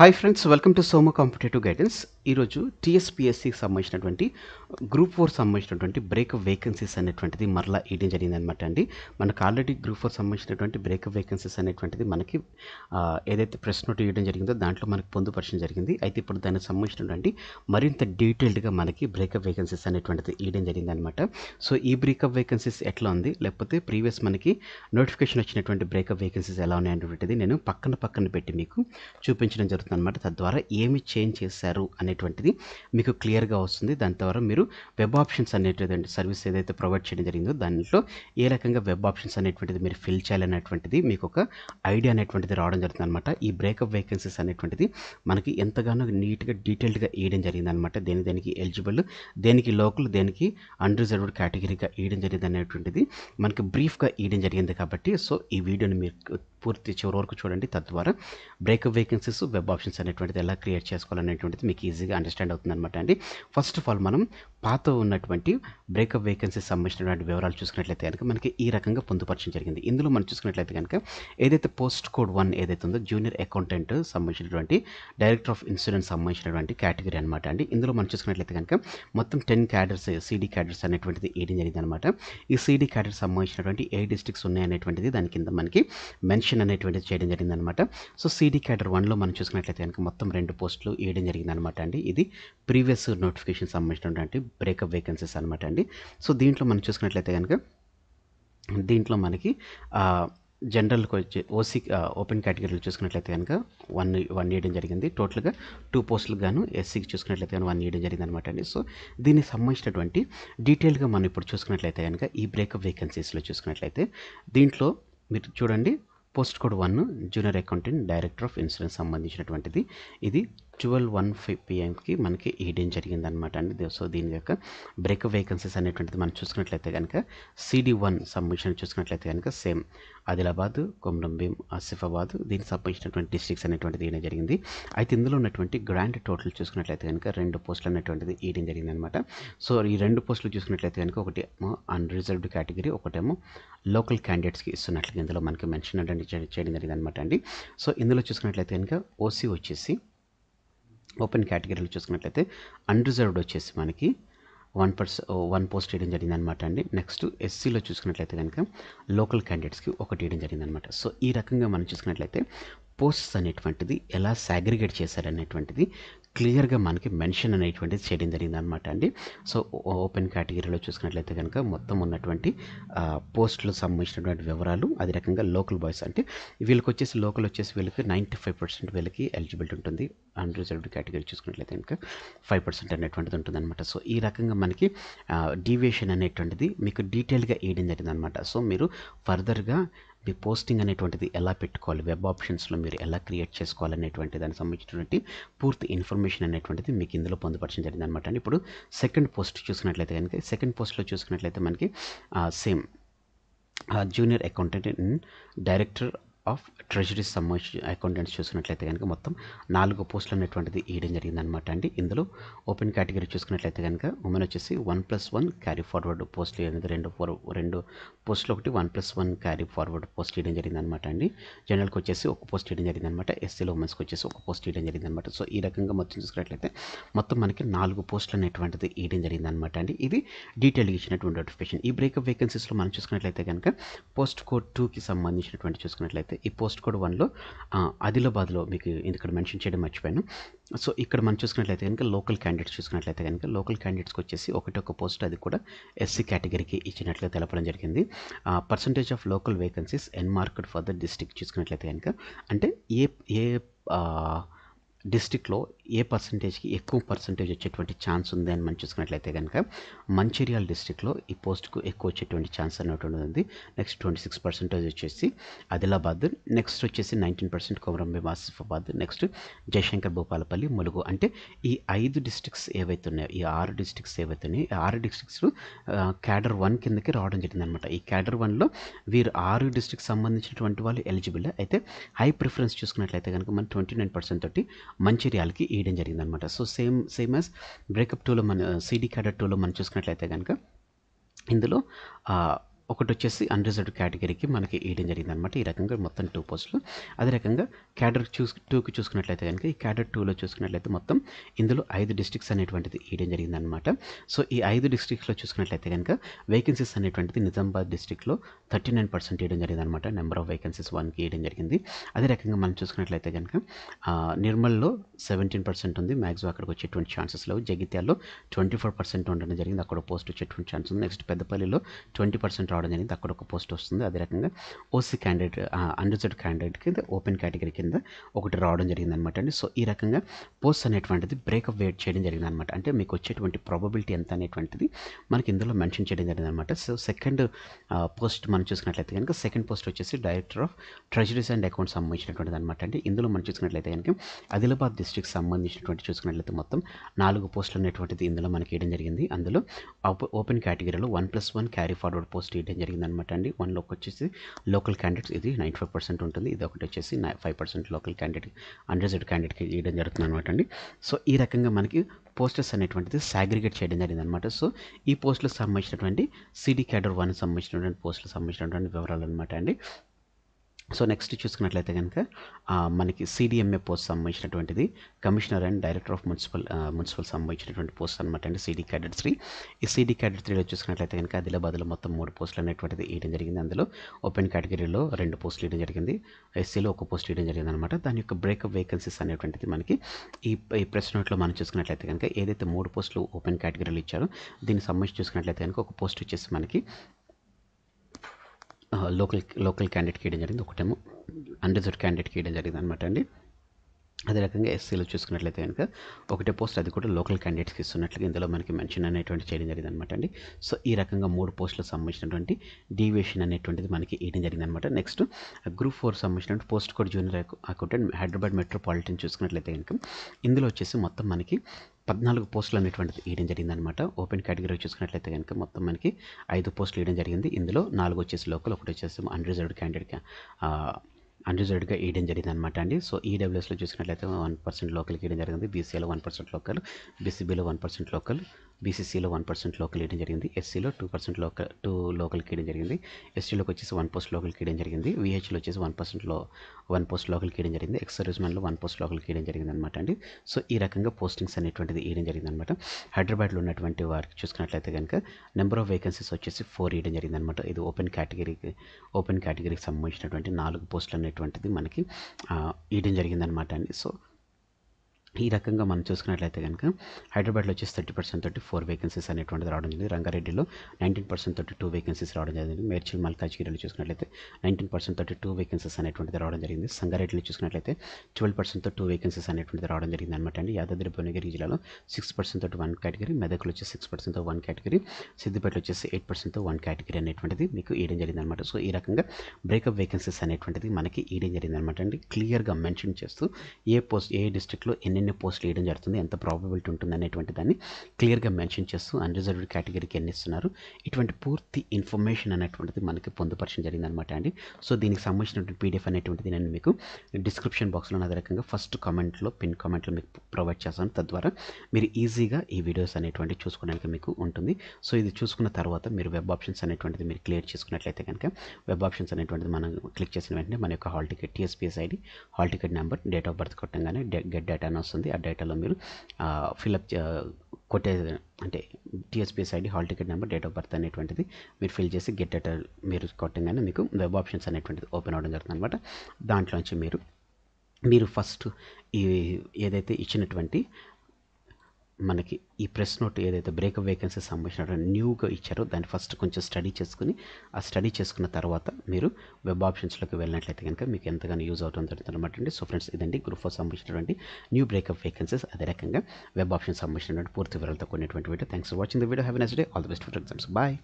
hi friends welcome to సోమో competitive guidance ఈరోజు టీఎస్పిఎస్సికి సంబంధించినటువంటి గ్రూప్ ఫోర్ సంబంధించినటువంటి బ్రేక్ వేకెన్సీస్ అనేటువంటిది మరలా ఇవ్వడం అనమాట అండి మనకు ఆల్రెడీ గ్రూప్ ఫోర్ సంబంధించినటువంటి బ్రేక్ వేకెన్సీస్ అనేటువంటిది మనకి ఏదైతే ప్రెస్ నోట్ ఇవ్వడం జరిగిందో దాంట్లో మనకు పొందుపరచడం జరిగింది అయితే ఇప్పుడు దానికి సంబంధించినటువంటి మరింత డీటెయిల్డ్గా మనకి బ్రేకప్ వేకెన్సీస్ అనేటువంటిది ఇవ్వడం అనమాట సో ఈ బ్రేకప్ వేకెన్సీస్ ఎట్లా ఉంది లేకపోతే ప్రీవియస్ మనకి నోటిఫికేషన్ వచ్చినటువంటి బ్రేకప్ వేకెన్సీస్ ఎలా ఉన్నాయి అనేటువంటిది నేను పక్కన పక్కన పెట్టి మీకు చూపించడం జరుగుతుంది చేస్తుంది అనమాట తద్వారా ఏమి చేంజ్ చేశారు అనేటువంటిది మీకు క్లియర్గా వస్తుంది దాని ద్వారా మీరు వెబ్ ఆప్షన్స్ అనేటువంటి సర్వీస్ ఏదైతే ప్రొవైడ్ చేయడం జరిగిందో దాంట్లో ఏ రకంగా వెబ్ ఆప్షన్స్ అనేటువంటిది మీరు ఫిల్ చేయాలనేటువంటిది మీకు ఒక ఐడియా అనేటువంటిది రావడం జరుగుతుంది అనమాట ఈ బ్రేకప్ వేకెన్సీస్ అనేటువంటిది మనకి ఎంతగానో నీట్గా డీటెయిల్డ్గా వేయడం జరిగింది అనమాట దేని దేనికి ఎలిజిబుల్ దేనికి లోకల్ దేనికి అన్రిజర్వ్డ్ కేటగిరీగా వేయడం జరిగింది అనేటువంటిది మనకి బ్రీఫ్గా వేయడం జరిగింది కాబట్టి సో ఈ వీడియోని మీరు పూర్తి చివరి వరకు చూడండి తద్వారా breakup vacancies web option options అనేటువంటిది ఎలా క్రియేట్ చేసుకోవాలనేటువంటిది మీకు ఈజీగా అండర్స్టాండ్ అవుతుంది అనమాట అండి ఫస్ట్ ఆఫ్ ఆల్ మనం పాత ఉన్నటువంటి బ్రేకప్ వేకెన్సీ సంబంధించినటువంటి వివరాలు చూసుకున్నట్లయితే కనుక మనకి ఈ రకంగా పొందుపరచడం జరిగింది ఇందులో మనం చూసుకున్నట్లయితే కనుక ఏదైతే పోస్ట్ కోడ్ వన్ ఏదైతే ఉందో జూనియర్ అకౌంటెంట్ సంబంధించినటువంటి డైరెక్టర్ ఆఫ్ ఇన్సూరెన్స్ సంబంధించినటువంటి కేటగిరీ అనమాట అండి ఇందులో మనం చూసుకున్నట్లయితే కనుక మొత్తం టెన్ క్యాడర్స్ సీడీ క్యాడర్స్ అనేటువంటిది ఏడింగ్ జరిగింది అనమాట ఈ సీడీ క్యాడర్ సంబంధించినటువంటి ఏ డిస్ట్రిక్ట్స్ ఉన్నాయి అనేటువంటిది దాని కింద మనకి మెన్షన్ అనేటువంటిది చేయడం జరిగిందనమాట సో సీడీ క్యాడర్ వన్లో మనం చూసుకున్నట్లయితే చూసినట్లయితే కనుక మొత్తం రెండు పోస్టులు వేయడం జరిగింది అనమాట అండి ఇది ప్రీవియస్ నోటిఫికేషన్ సంబంధించినటువంటి బ్రేకప్ వేకెన్సీస్ అనమాట అండి సో దీంట్లో మనం చూసుకున్నట్లయితే కనుక దీంట్లో మనకి జనరల్కి వచ్చి ఓసీ ఓపెన్ కేటగిరీలో చూసుకున్నట్లయితే కనుక వన్ వన్ వేయడం జరిగింది టోటల్గా టూ పోస్టులకు గాను ఎస్సీకి చూసుకున్నట్లయితే కానీ వన్ వేయడం జరిగింది అనమాట అండి సో దీనికి సంబంధించినటువంటి డీటెయిల్గా మనం ఇప్పుడు చూసుకున్నట్లయితే కనుక ఈ బ్రేకప్ వేకెన్సీస్లో చూసుకున్నట్లయితే దీంట్లో మీరు చూడండి post code one junior accountant director of insurance సంబంధించినటువంటిది ఇది ట్వెల్వ్ వన్ పిఎంకి మనకి ఈడీఎం జరిగిందనమాట అండి సో దీని యొక్క బ్రేక్ వేకెన్సీస్ అనేటువంటిది మనం చూసుకున్నట్లయితే కనుక సిడి వన్ సంబంధించిన చూసుకున్నట్లయితే కనుక సేమ్ ఆదిలాబాద్ కొమరంభీం ఆసిఫాబాద్ దీనికి సంబంధించినటువంటి డిస్ట్రిక్ట్స్ అనేటువంటిది ఈయన జరిగింది అయితే ఇందులో ఉన్నటువంటి గ్రాండ్ టోటల్ చూసుకున్నట్లయితే కనుక రెండు పోస్టులు అనేటువంటిది ఈయడం జరిగింది అనమాట సో ఈ రెండు పోస్టులు చూసుకున్నట్లయితే కనుక ఒకటి అన్రిజర్వ్డ్ కేటగిరీ ఒకటేమో లోకల్ క్యాండిడేట్స్కి ఇస్తున్నట్లుగా ఇందులో మనకి మెన్షన్ చేయడం జరిగింది అనమాట అండి సో ఇందులో చూసుకున్నట్లయితే కనుక ఓసీ వచ్చేసి ఓపెన్ కేటగిరీలో చూసుకున్నట్లయితే అన్రిజర్వ్డ్ వచ్చేసి మనకి వన్ పర్స్ వన్ పోస్ట్ వేయడం జరిగింది అనమాట అండి నెక్స్ట్ ఎస్సీలో చూసుకున్నట్లయితే కనుక లోకల్ క్యాండిడేట్స్కి ఒకటి వేయడం జరిగిందనమాట సో ఈ రకంగా మనం చూసుకున్నట్లయితే పోస్ట్స్ అనేటువంటిది ఎలా సాగ్రిగేట్ చేశారనేటువంటిది క్లియర్గా మనకి మెన్షన్ అనేటువంటిది చేయడం జరిగింది అనమాట అండి సో ఓపెన్ కేటగిరీలో చూసుకున్నట్లయితే కనుక మొత్తం ఉన్నటువంటి పోస్టులు సంబంధించినటువంటి వివరాలు అదే రకంగా లోకల్ బాయ్స్ అంటే వీళ్ళకి వచ్చేసి లోకల్ వచ్చేసి వీళ్ళకి నైంటీ ఫైవ్ పర్సెంట్ వీళ్ళకి ఎలిజిబిలిటీ ఉంటుంది అన్రిజర్వ్డ్ కేటగిరీ చూసుకున్నట్లయితే కనుక ఫైవ్ పర్సెంట్ అనేటువంటిది ఉంటుందన్నమాట సో ఈ రకంగా మనకి డీవియేషన్ అనేటువంటిది మీకు డీటెయిల్గా వేయడం జరిగింది అనమాట సో మీరు ఫర్దర్గా మీ పోస్టింగ్ అనేటువంటిది ఎలా పెట్టుకోవాలి వెబ్ ఆప్షన్స్లో మీరు ఎలా క్రియేట్ చేసుకోవాలి అనేటువంటి దానికి సంబంధించినటువంటి పూర్తి ఇన్ఫర్మేషన్ అనేటువంటిది మీకు ఇందులో పొందుపరచడం జరిగింది అనమాట ఇప్పుడు సెకండ్ పోస్ట్ చూసుకున్నట్లయితే కనుక సెకండ్ పోస్ట్లో చూసుకున్నట్లయితే మనకి same junior accountant director of treasury సంబంధించి అకౌంటెంట్స్ చూసుకున్నట్లయితే కనుక మొత్తం నాలుగు పోస్టులు అనేటువంటిది వేయడం జరిగిందనమాట అండి ఇందులో ఓపెన్ కేటగిరీ చూసుకున్నట్లయితే కనుక ఉమెన్ వచ్చేసి one plus one carry forward post అనేది రెండు ఫోర్ రెండు పోస్టులు ఒకటి one plus one carry forward post వేయడం జరిగిందనమాట అండి జనరల్కి వచ్చేసి ఒక పోస్ట్ వేయడం జరిగిందనమాట ఎస్సీలో ఉమెన్స్కి వచ్చేసి ఒక పోస్ట్ వేయడం జరిగిందనమాట సో ఈ రకంగా మొత్తం చూసుకున్నట్లయితే మొత్తం మనకి నాలుగు పోస్టులు అనేటువంటిది వేయడం జరిగిందనమాట అండి ఇది డీటెయిల్గా ఇచ్చినటువంటి నోటిఫికేషన్ ఈ బ్రేకప్ వేకెన్సీస్లో మనం చూసుకున్నట్లయితే కనుక పోస్ట్ కోడ్ టూకి సంబంధించినటువంటి చూసుకున్నట్లయితే ఈ పోస్ట్ కోడ్ వన్లో ఆదిలాబాద్లో మీకు ఇక్కడ మెన్షన్ చేయడం మర్చిపోయాను సో ఇక్కడ మనం చూసుకున్నట్లయితే కనుక లోకల్ క్యాండిడేట్స్ చూసుకున్నట్లయితే కనుక లోకల్ క్యాండిడేట్స్కి వచ్చేసి ఒకటి ఒక పోస్ట్ అది కూడా ఎస్సీ కేటగిరీకి ఇచ్చినట్లు తెలపడం జరిగింది percentage of local vacancies earmarked for the district చూసుకున్నట్లయితే కనుక అంటే ఏ ఏ డిస్టిక్లో ఏ పర్సంటేజ్కి ఎక్కువ పర్సంటేజ్ వచ్చేటువంటి ఛాన్స్ ఉంది అని మనం చూసుకున్నట్లయితే కనుక మంచిర్యాల డిస్టిక్లో ఈ పోస్ట్కు ఎక్కువ వచ్చేటువంటి ఛాన్స్ అనేటువంటిది ఉంది నెక్స్ట్ ట్వంటీ సిక్స్ పర్సంటేజ్ వచ్చేసి ఆదిలాబాద్ నెక్స్ట్ వచ్చేసి nineteen percent కొమరంబే Asifabad next Jayashankar Bhupalpally Mulugu అంటే ఈ ఐదు డిస్టిక్స్ ఏవైతే ఉన్నాయో ఈ ఆరు డిస్టిక్స్ ఏవైతే ఉన్నాయో ఆరు డిస్టిక్స్ క్యాడర్ వన్ కిందకి రావడం జరిగింది అనమాట ఈ క్యాడర్ వన్లో వీరు ఆరు డిస్టిక్ సంబంధించినటువంటి వాళ్ళు ఎలిజిబుల్ అయితే హై ప్రిఫరెన్స్ చూసుకున్నట్లయితే కనుక మన ట్వంటీ నైన్ పర్సెంట్ తోటి మంచిర్యాలకి ఈ చేయడం జరిగిందనమాట so same same as breakup టూలో మన సిడీ క్యాడర్ టూలో మనం చూసుకున్నట్లయితే కనుక ఇందులో uh, ఒకటి వచ్చేసి అన్రిజర్వ్డ్ కేటగిరీకి మనకి వేయడం జరిగింది అనమాట ఈ రకంగా మొత్తం టూ పోస్టులు అదే రకంగా క్యాడర్ చూస్ టూకి చూసుకున్నట్లయితే కనుక ఈ క్యాడర్ టూలో చూసుకున్నట్లయితే మొత్తం ఇందులో ఐదు డిస్ట్రిక్ట్స్ అనేటువంటిది వేయడం జరిగింది అనమాట సో ఈ ఐదు డిస్ట్రిక్ట్లో చూసుకున్నట్లయితే కనుక వేకెన్సీస్ అనేటువంటిది నిజామాబాద్ డిస్ట్రిక్ట్లో థర్టీ నైన్ పర్సెంట్ వేయడం జరిగింది అనమాట నెంబర్ ఆఫ్ వేకెన్సీస్ వన్కి వేయడం జరిగింది అదే రకంగా మనం చూసుకున్నట్లయితే కనుక నిర్మల్లో సెవెంటీన్ పర్సెంట్ ఉంది మ్యాక్సిమం అక్కడికి వచ్చేటువంటి ఛాన్సెస్ లేవు జగిత్యాల్లో ట్వంటీ ఫోర్ పర్సెంట్ ఉండడం జరిగింది అక్కడ పోస్ట్ వచ్చేటువంటి ఛాన్స్ ఉంది నెక్స్ట్ పెద్దపల్లిలో ట్వంటీ పర్సెంట్ రావడం జరిగింది అక్కడ ఒక పోస్ట్ వస్తుంది అదే రకంగా ఓసీ క్యాండిడేట్ అన్రిజర్వ్ క్యాండిడేట్ కింద ఓపెన్ కేటగిరీ కింద ఒకటి రావడం జరిగింది అనమాట అండి సో ఈ రకంగా పోస్ట్ అనేటువంటిది బ్రేకప్ వెయిట్ చేయడం జరిగింది అనమాట అంటే మీకు వచ్చేటువంటి ప్రాబబిలిటీ ఎంత అనేటువంటిది మనకి ఇందులో మెన్షన్ చేయడం జరిగింది అనమాట సో సెకండ్ పోస్ట్ మనం చూసుకున్నట్లయితే కనుక సెకండ్ పోస్ట్ వచ్చేసి director of treasuries and accounts సంబంధించినటువంటిది అనమాట అంటే ఇందులో మనం చూసుకున్నట్లయితే కనుక ఆదిలాబాద్ డిస్ట్రిక్ట్ సంబంధించినటువంటి చూసుకున్నట్లయితే మొత్తం నాలుగు పోస్టులు అనేటువంటిది ఇందులో మనకి వేయడం జరిగింది అందులో ఓపెన్ కేటగిరీలో one plus one carry forward post జరిగింది జరిగిందనమాట అండి వన్లోకి వచ్చేసి లోకల్ క్యాండిడేట్స్ ఇది నైంటీ ఫైవ్ పర్సెంట్ ఉంటుంది ఇది ఒకటి వచ్చేసి five percent local candidate unreserved క్యాండిడేట్కి ఇవ్వడం జరుగుతుంది అనమాట అండి సో ఈ రకంగా మనకి పోస్టర్స్ అనేటువంటిది సాగ్రిగేట్ చేయడం జరిగింది అనమాట సో ఈ పోస్టులకు సంబంధించినటువంటి సిడీ క్యాడర్ వన్ సంబంధించినటువంటి పోస్టులకు సంబంధించినటువంటి వివరాలు అనమాట అండి సో నెక్స్ట్ చూసుకున్నట్లయితే కనుక మనకి సిడిఎంఏ పోస్ట్ సంబంధించినటువంటిది commissioner and director of municipal municipal సంబంధించినటువంటి పోస్ట్ అనమాట అండి సిడి క్యాడెట్ త్రీ ఈ సిడి క్యాడెట్ త్రీలో చూసుకున్నట్లయితే కనుక ఆదిలాబాద్లో మొత్తం మూడు పోస్టులు అనేటువంటిది వేయడం జరిగింది అందులో ఓపెన్ కేటగిరీలో రెండు పోస్టులు వేయడం జరిగింది ఎస్సీలో ఒక పోస్ట్ వేయడం జరిగింది అనమాట దాని యొక్క బ్రేకప్ వేకెన్సీస్ అనేటువంటిది మనకి ఈ ఈ ప్రెస్ నోట్లో మనం చూసుకున్నట్లయితే కనుక ఏదైతే మూడు పోస్టులు ఓపెన్ కేటగిరీలో ఇచ్చారో దీనికి సంబంధించి చూసుకున్నట్లయితే కనుక ఒక పోస్ట్ వచ్చేసి మనకి లోకల్ లోకల్ క్యాండిడేట్కి వేయడం జరిగింది ఒకటేమో అన్రిజర్వ్ క్యాండిడేట్కి వేయడం జరిగింది అనమాట అండి అదే రకంగా ఎస్సీలో చూసుకున్నట్లయితే కనుక ఒకటే పోస్ట్ అది కూడా లోకల్ క్యాండిడేట్స్కి ఇస్తున్నట్లుగా ఇందులో మనకి మెన్షన్ అనేటువంటి చేయడం జరిగిందనమాట అండి సో ఈ రకంగా మూడు పోస్టులకు సంబంధించినటువంటి డీవియేషన్ అనేటువంటిది మనకి ఇవ్వడం జరిగింది అనమాట నెక్స్ట్ గ్రూప్ ఫోర్ సంబంధించినటువంటి post code junior accountant Hyderabad metropolitan చూసుకున్నట్లయితే కనుక ఇందులో వచ్చేసి మొత్తం మనకి పద్నాలుగు పోస్టులు అనేటువంటిది వేయడం జరిగిందనమాట ఓపెన్ కేటగిరీ చూసుకున్నట్లయితే కనుక మొత్తం మనకి ఐదు పోస్టులు వేయడం జరిగింది ఇందులో నాలుగు వచ్చేసి లోకల్ ఒకటి వచ్చేసి అన్రిజర్వ్డ్ క్యాండిడేట్ అన్రిజర్వ్డ్గా e వేయడం జరిగింది అనమాట అండి సో ఈడబ్ల్యూఎస్లో చూసినట్లయితే వన్ పర్సెంట్ లోకల్కి వేయడం జరిగింది బీసీలో వన్ పర్సెంట్ లోకల్ బీసీబీలో వన్ పర్సెంట్ లోకల్ బీసీసీలో వన్ పర్సెంట్ లోకల్ వేయడం జరిగింది ఎస్సీలో టూ పర్సెంట్ లోకల్ టూ లోకల్కి వేయడం జరిగింది ఎస్టీలోకి వచ్చేసి వన్ పోస్ట్ లోకల్కి వేయడం జరిగింది విహెచ్లో వచ్చేసి వన్ పర్సెంట్లో వన్ పోస్ట్ లోకల్కి వేయడం జరిగింది ఎక్స్ సర్వీస్ మ్యాన్లో వన్ పోస్ట్ లోకల్కి వేయడం జరిగింది అనమాట అండి సో ఈ రకంగా పోస్టింగ్స్ అనేటువంటిది వేయడం జరిగింది అనమాట హైదరాబాద్లో ఉన్నటువంటి వారికి చూసుకున్నట్లయితే కనుక నెంబర్ ఆఫ్ వేకెన్సీస్ వచ్చేసి ఫోర్ వేయడం జరిగింది అనమాట ఇది ఓపెన్ కేటగిరీకి ఓపెన్ కేటగిరీకి సంబంధించినటువంటి నాలుగు పోస్టులు అనేటువంటిది మనకి వేయడం జరిగిందనమాట అండి సో ఈ రకంగా మనం చూసుకున్నట్లయితే కనుక హైదరాబాద్లో వచ్చేసి థర్టీ పర్సెంట్ తోటి ఫోర్ వేకెన్సీస్ అనేటువంటిది రావడం జరిగింది రంగారెడ్డిలో నైన్టీన్ పర్సెంట్ తోటి టూ వేకెన్సీస్ రావడం జరిగింది మేడ్చల్ మల్కాజ్గిరిలో చూసుకున్నట్లయితే నైన్టీన్ పర్సెంట్ తోటి టూ వేకెన్సీస్ అనేటువంటిది రావడం జరిగింది సంగారెడ్డిలో చూసుకున్నట్లయితే ట్వెల్వ్ పర్సెంట్తో టూ వేకెన్సీస్ అనేటువంటిది రావడం జరిగింది అనమాట అండి యాదాద్రి భువనగిరి జిల్లాలో సిక్స్ పర్సెంట్ తోటి వన్ కేటగిరీ మెదక్లో వచ్చేసి సిక్స్ పర్సెంట్తో వన్ కేటగిరీ సిద్దిపేటలో వచ్చేసి ఎయిట్ పర్సెంట్తో వన్ కేటగిరీ అనేటువంటిది మీకు ఇయడం జరిగింది అనమాట సో ఈ రకంగా బ్రేకప్ వేకెన్సీస్ అనేటువంటిది మనకి ఇయడం జరిగింది అనమాట అండి క్లియర్గా మెన్షన్ చేస్తూ ఏ పోస్ట్ ఏ డిస్ట్రిక్ట్లో ఎన్ని ఎన్నెన్ని పోస్టులు వేయడం జరుగుతుంది ఎంత ప్రాబబిలిటీ ఉంటుంది అనేటువంటి దాన్ని క్లియర్గా మెన్షన్ చేస్తూ అన్రిజర్వ్డ్ కేటగిరీకి ఎన్ని ఇస్తున్నారు ఇటువంటి పూర్తి ఇన్ఫర్మేషన్ అనేటువంటిది మనకి పొందుపరచడం జరిగిందనమాట అండి సో దీనికి సంబంధించినటువంటి పీడిఎఫ్ అనేటువంటిది నేను మీకు డిస్క్రిప్షన్ బాక్స్లో అదే రకంగా ఫస్ట్ కామెంట్లో పిన్ కామెంట్లో మీకు ప్రొవైడ్ చేస్తాను తద్వారా మీరు ఈజీగా ఈ వీడియోస్ అనేటువంటి చూసుకోవడానికి మీకు ఉంటుంది సో ఇది చూసుకున్న తర్వాత మీరు వెబ్ ఆప్షన్స్ అనేటువంటిది మీరు క్లియర్ చేసుకున్నట్లయితే కనుక వెబ్ ఆప్షన్స్ అనేటువంటిది మనం క్లిక్ చేసిన వెంటనే మన యొక్క hall ticket TSPS ID hall ticket number date of birth కొట్టంగానే గెట్ డేటా అనౌన్స్ వస్తుంది ఆ డేటాలో మీరు ఫిలప్ కొట్టే అంటే TSPS ID hall ticket number date of birth అనేటువంటిది మీరు ఫిల్ చేసి గెట్ డేటా మీరు కొట్టంగానే మీకు వెబ్ ఆప్షన్స్ అనేటువంటిది ఓపెన్ అవ్వడం జరుగుతుంది అనమాట దాంట్లోంచి మీరు మీరు ఫస్ట్ ఈ ఏదైతే ఇచ్చినటువంటి మనకి ఈ ప్రెస్ నోట్ ఏదైతే బ్రేకప్ వేకెన్సీ సంబంధించిన న్యూగా ఇచ్చారో దాన్ని ఫస్ట్ కొంచెం స్టడీ చేసుకుని ఆ స్టడీ చేసుకున్న తర్వాత మీరు వెబ్ ఆప్షన్స్లోకి వెళ్ళినట్లయితే కనుక మీకు ఎంతగానో యూజ్ అవుతుంది జరుగుతుంది అనమాట అండి సో ఫ్రెండ్స్ ఇదండి గ్రూప్ ఫోర్ సంబంధించినటువంటి న్యూ బ్రేకప్ వేకెన్సీస్ అదే రకంగా వెబ్ ఆప్షన్ సంబంధించినటువంటి పూర్తి వివరాలతో కొన్నటువంటి video thanks for watching the video have next day all the best for exams bye